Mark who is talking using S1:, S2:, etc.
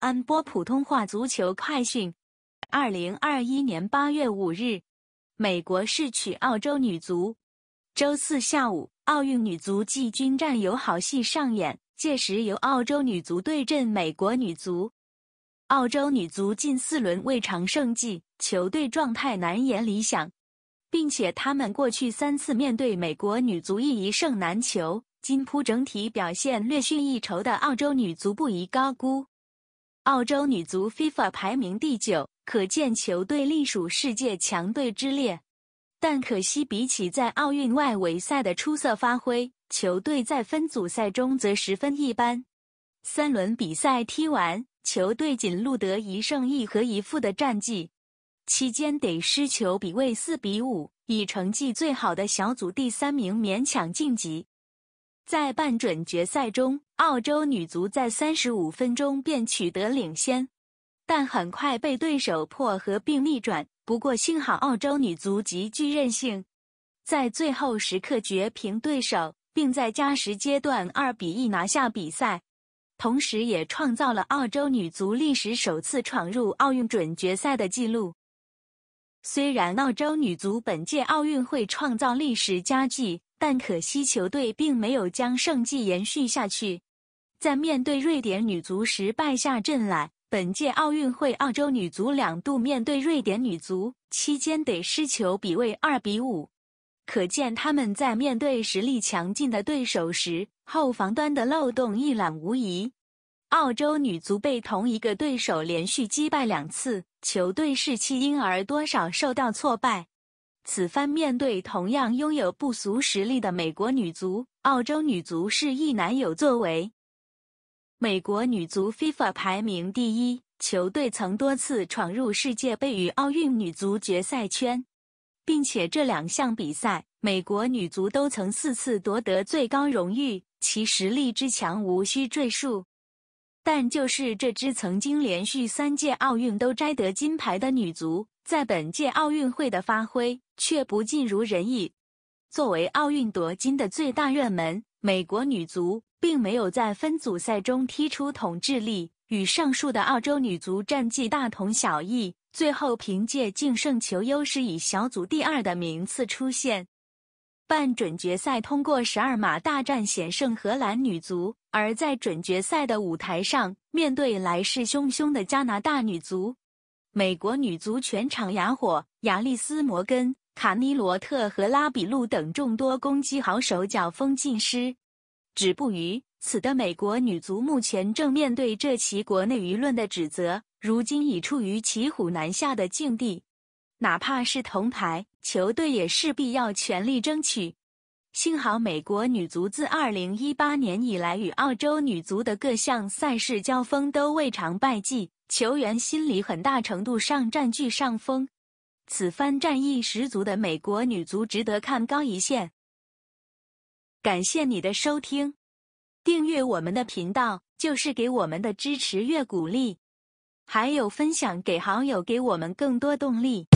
S1: 安播普通话足球快讯：二零二一年八月五日，美国试取澳洲女足。周四下午，奥运女足季军战友好戏上演，届时由澳洲女足对阵美国女足。澳洲女足近四轮未尝胜绩，球队状态难言理想，并且他们过去三次面对美国女足一胜难求，金扑整体表现略逊一筹的澳洲女足不宜高估。澳洲女足 FIFA 排名第九，可见球队隶属世界强队之列。但可惜，比起在奥运外围赛的出色发挥，球队在分组赛中则十分一般。三轮比赛踢完，球队仅录得一胜一和一负的战绩，期间得失球比为四比五，以成绩最好的小组第三名勉强晋级。在半准决赛中，澳洲女足在三十五分钟便取得领先，但很快被对手破和并逆转。不过幸好澳洲女足极具韧性，在最后时刻绝平对手，并在加时阶段二比一拿下比赛，同时也创造了澳洲女足历史首次闯入奥运准决赛的记录。虽然澳洲女足本届奥运会创造历史佳绩，但可惜球队并没有将胜绩延续下去。在面对瑞典女足时败下阵来，本届奥运会澳洲女足两度面对瑞典女足期间得失球比为二比五，可见他们在面对实力强劲的对手时后防端的漏洞一览无遗。澳洲女足被同一个对手连续击败两次，球队士气因而多少受到挫败。此番面对同样拥有不俗实力的美国女足，澳洲女足是一难有作为。美国女足 FIFA 排名第一，球队曾多次闯入世界杯与奥运女足决赛圈，并且这两项比赛，美国女足都曾四次夺得最高荣誉，其实力之强无需赘述。但就是这支曾经连续三届奥运都摘得金牌的女足，在本届奥运会的发挥却不尽如人意。作为奥运夺金的最大热门。美国女足并没有在分组赛中踢出统治力，与上述的澳洲女足战绩大同小异。最后凭借净胜球优势，以小组第二的名次出现。半准决赛通过十二码大战险胜荷兰女足，而在准决赛的舞台上，面对来势汹汹的加拿大女足，美国女足全场哑火。亚丽丝·摩根。卡尼罗特和拉比路等众多攻击好手脚风尽失，止步于此的美国女足目前正面对这起国内舆论的指责，如今已处于骑虎难下的境地。哪怕是铜牌，球队也势必要全力争取。幸好美国女足自二零一八年以来与澳洲女足的各项赛事交锋都未尝败绩，球员心理很大程度上占据上风。此番战意十足的美国女足值得看高一线。感谢你的收听，订阅我们的频道就是给我们的支持越鼓励，还有分享给好友给我们更多动力。